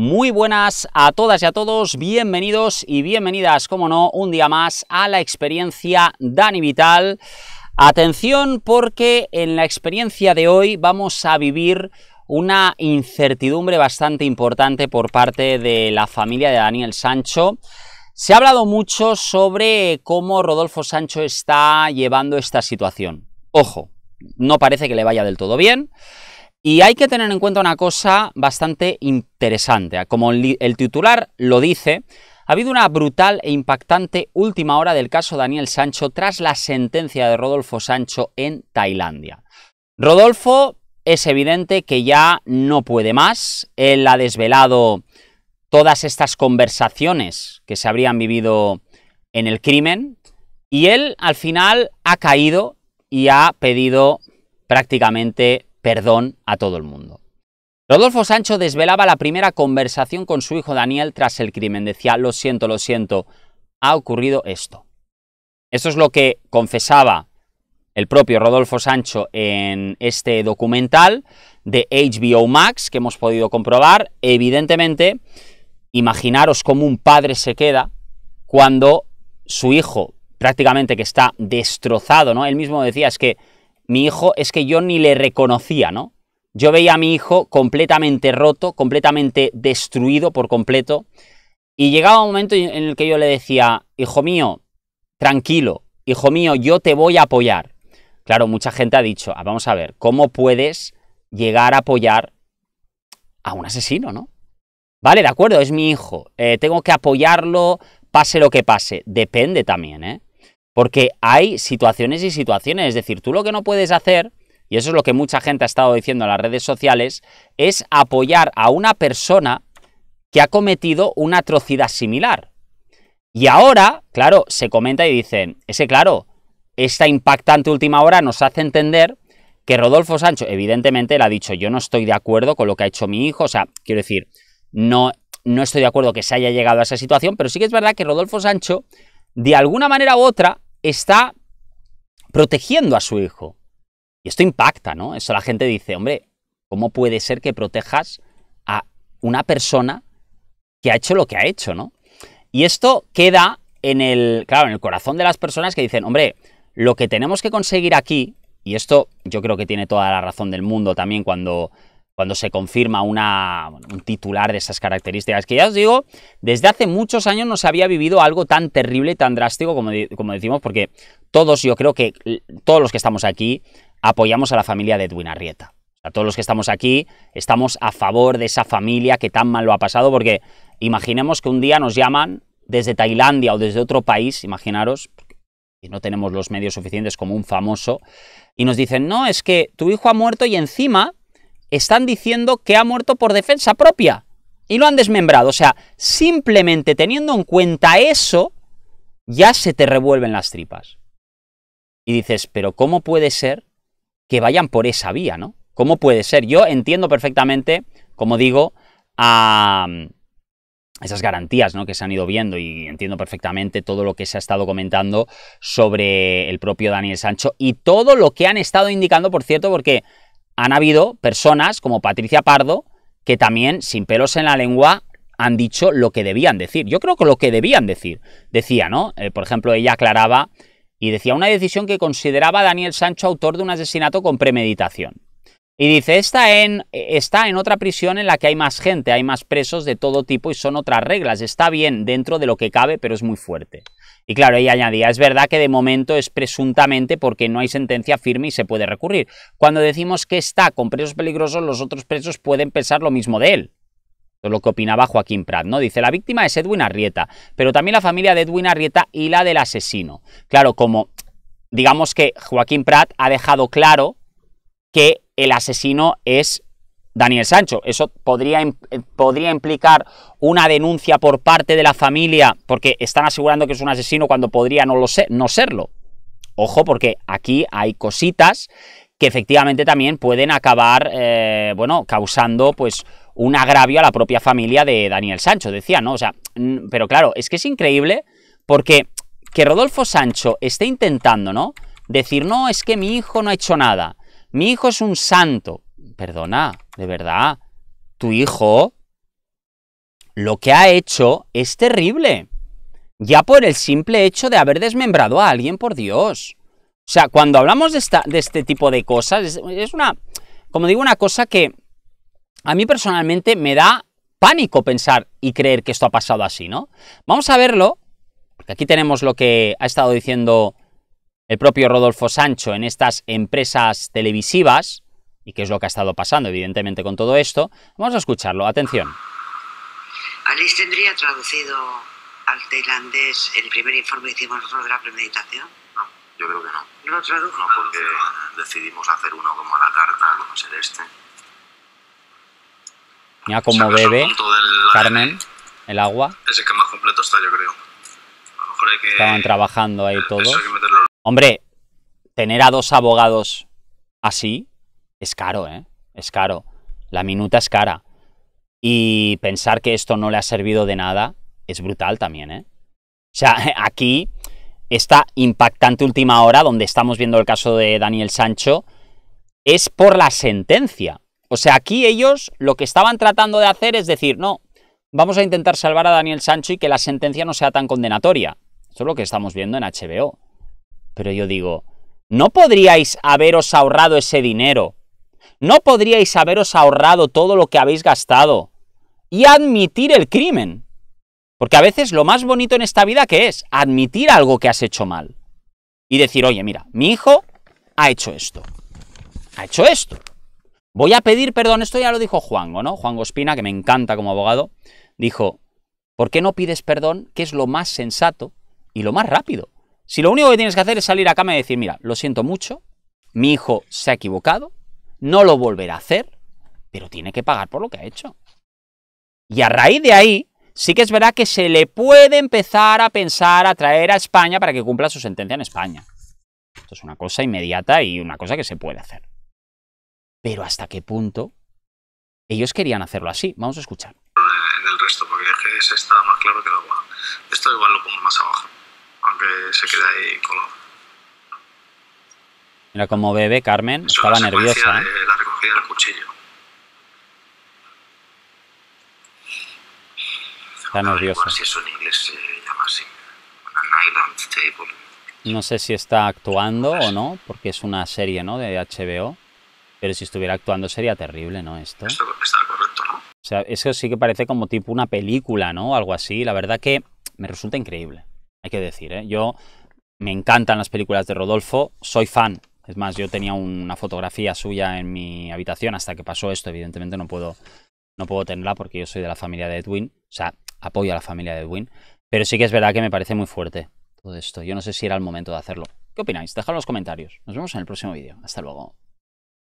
Muy buenas a todas y a todos, bienvenidos y bienvenidas, como no, un día más a la experiencia Dani Vital. Atención porque en la experiencia de hoy vamos a vivir una incertidumbre bastante importante por parte de la familia de Daniel Sancho. Se ha hablado mucho sobre cómo Rodolfo Sancho está llevando esta situación. Ojo, no parece que le vaya del todo bien. Y hay que tener en cuenta una cosa bastante interesante. Como el titular lo dice, ha habido una brutal e impactante última hora del caso Daniel Sancho tras la sentencia de Rodolfo Sancho en Tailandia. Rodolfo es evidente que ya no puede más. Él ha desvelado todas estas conversaciones que se habrían vivido en el crimen y él al final ha caído y ha pedido prácticamente perdón a todo el mundo. Rodolfo Sancho desvelaba la primera conversación con su hijo Daniel tras el crimen. Decía, lo siento, lo siento, ha ocurrido esto. Esto es lo que confesaba el propio Rodolfo Sancho en este documental de HBO Max que hemos podido comprobar. Evidentemente, imaginaros cómo un padre se queda cuando su hijo prácticamente que está destrozado, ¿no? Él mismo decía, es que mi hijo es que yo ni le reconocía, ¿no? Yo veía a mi hijo completamente roto, completamente destruido por completo. Y llegaba un momento en el que yo le decía, hijo mío, tranquilo, hijo mío, yo te voy a apoyar. Claro, mucha gente ha dicho, ah, vamos a ver, ¿cómo puedes llegar a apoyar a un asesino, no? Vale, de acuerdo, es mi hijo, eh, tengo que apoyarlo, pase lo que pase. Depende también, ¿eh? Porque hay situaciones y situaciones. Es decir, tú lo que no puedes hacer, y eso es lo que mucha gente ha estado diciendo en las redes sociales, es apoyar a una persona que ha cometido una atrocidad similar. Y ahora, claro, se comenta y dicen, ese claro, esta impactante última hora nos hace entender que Rodolfo Sancho, evidentemente, le ha dicho, yo no estoy de acuerdo con lo que ha hecho mi hijo, o sea, quiero decir, no, no estoy de acuerdo que se haya llegado a esa situación, pero sí que es verdad que Rodolfo Sancho, de alguna manera u otra, está protegiendo a su hijo. Y esto impacta, ¿no? Eso la gente dice, hombre, ¿cómo puede ser que protejas a una persona que ha hecho lo que ha hecho, ¿no? Y esto queda en el, claro, en el corazón de las personas que dicen, hombre, lo que tenemos que conseguir aquí, y esto yo creo que tiene toda la razón del mundo también cuando cuando se confirma un titular de esas características. Que ya os digo, desde hace muchos años no se había vivido algo tan terrible, tan drástico como, como decimos, porque todos, yo creo que todos los que estamos aquí apoyamos a la familia de Edwin Arrieta. A todos los que estamos aquí estamos a favor de esa familia que tan mal lo ha pasado, porque imaginemos que un día nos llaman desde Tailandia o desde otro país, imaginaros, y no tenemos los medios suficientes como un famoso, y nos dicen, no, es que tu hijo ha muerto y encima están diciendo que ha muerto por defensa propia y lo han desmembrado. O sea, simplemente teniendo en cuenta eso, ya se te revuelven las tripas. Y dices, pero ¿cómo puede ser que vayan por esa vía, no? ¿Cómo puede ser? Yo entiendo perfectamente, como digo, a mm, esas garantías ¿no? que se han ido viendo y entiendo perfectamente todo lo que se ha estado comentando sobre el propio Daniel Sancho y todo lo que han estado indicando, por cierto, porque han habido personas como Patricia Pardo que también, sin pelos en la lengua, han dicho lo que debían decir. Yo creo que lo que debían decir. Decía, ¿no? Eh, por ejemplo, ella aclaraba y decía una decisión que consideraba Daniel Sancho autor de un asesinato con premeditación. Y dice, está en, está en otra prisión en la que hay más gente, hay más presos de todo tipo y son otras reglas. Está bien dentro de lo que cabe, pero es muy fuerte. Y claro, ella añadía, es verdad que de momento es presuntamente porque no hay sentencia firme y se puede recurrir. Cuando decimos que está con presos peligrosos, los otros presos pueden pensar lo mismo de él. Esto es lo que opinaba Joaquín Prat, ¿no? Dice, la víctima es Edwin Arrieta, pero también la familia de Edwin Arrieta y la del asesino. Claro, como digamos que Joaquín Prat ha dejado claro que el asesino es Daniel Sancho. Eso podría, eh, podría, implicar una denuncia por parte de la familia porque están asegurando que es un asesino cuando podría no, lo no serlo. Ojo, porque aquí hay cositas que efectivamente también pueden acabar, eh, bueno, causando pues un agravio a la propia familia de Daniel Sancho, decía, ¿no? O sea, pero claro, es que es increíble porque que Rodolfo Sancho esté intentando, ¿no? Decir, no, es que mi hijo no ha hecho nada, mi hijo es un santo, perdona, de verdad, tu hijo lo que ha hecho es terrible. Ya por el simple hecho de haber desmembrado a alguien, por Dios. O sea, cuando hablamos de, esta, de este tipo de cosas, es, una, como digo, una cosa que a mí personalmente me da pánico pensar y creer que esto ha pasado así, ¿no? Vamos a verlo, aquí tenemos lo que ha estado diciendo el propio Rodolfo Sancho en estas empresas televisivas, y qué es lo que ha estado pasando, evidentemente, con todo esto. Vamos a escucharlo, atención. Alice tendría traducido al tailandés el primer informe que hicimos nosotros de la premeditación. No, yo creo que no. ¿No lo tradujo? No, porque decidimos hacer uno como a la carta, como ser este. Mira como bebe Carmen el agua. Es el que más completo está, yo creo. A lo mejor hay que, Estaban trabajando ahí todos. Hombre, tener a dos abogados así es caro, ¿eh? Es caro. La minuta es cara. Y pensar que esto no le ha servido de nada es brutal también, ¿eh? O sea, aquí esta impactante última hora, donde estamos viendo el caso de Daniel Sancho, es por la sentencia. O sea, aquí ellos lo que estaban tratando de hacer es decir, no, vamos a intentar salvar a Daniel Sancho y que la sentencia no sea tan condenatoria. Eso es lo que estamos viendo en HBO. Pero yo digo, ¿no podríais haberos ahorrado ese dinero ¿No podríais haberos ahorrado todo lo que habéis gastado y admitir el crimen? Porque a veces lo más bonito en esta vida que es admitir algo que has hecho mal y decir, oye, mira, mi hijo ha hecho esto, ha hecho esto. Voy a pedir perdón, esto ya lo dijo Juango, ¿no? Juan Gospina, que me encanta como abogado, dijo, ¿por qué no pides perdón, que es lo más sensato y lo más rápido? Si lo único que tienes que hacer es salir a cama y decir, mira, lo siento mucho, mi hijo se ha equivocado, no lo volverá a hacer, pero tiene que pagar por lo que ha hecho. Y a raíz de ahí, sí que es verdad que se le puede empezar a pensar a traer a España para que cumpla su sentencia en España. Esto es una cosa inmediata y una cosa que se puede hacer. Pero hasta qué punto ellos querían hacerlo así. Vamos a escuchar. En el resto, porque más que más abajo, aunque se quede ahí colado. Era como bebé, Carmen, estaba nerviosa. ¿eh? Eh, la del cuchillo. Está nerviosa. No sé si está actuando o no, porque es una serie, ¿no? De HBO. Pero si estuviera actuando sería terrible, ¿no? está O sea, eso sí que parece como tipo una película, ¿no? Algo así. La verdad que me resulta increíble, hay que decir, ¿eh? Yo me encantan las películas de Rodolfo, soy fan es más, yo tenía una fotografía suya en mi habitación hasta que pasó esto. Evidentemente no puedo, no puedo tenerla porque yo soy de la familia de Edwin. O sea, apoyo a la familia de Edwin. Pero sí que es verdad que me parece muy fuerte todo esto. Yo no sé si era el momento de hacerlo. ¿Qué opináis? Dejadlo en los comentarios. Nos vemos en el próximo vídeo. Hasta luego.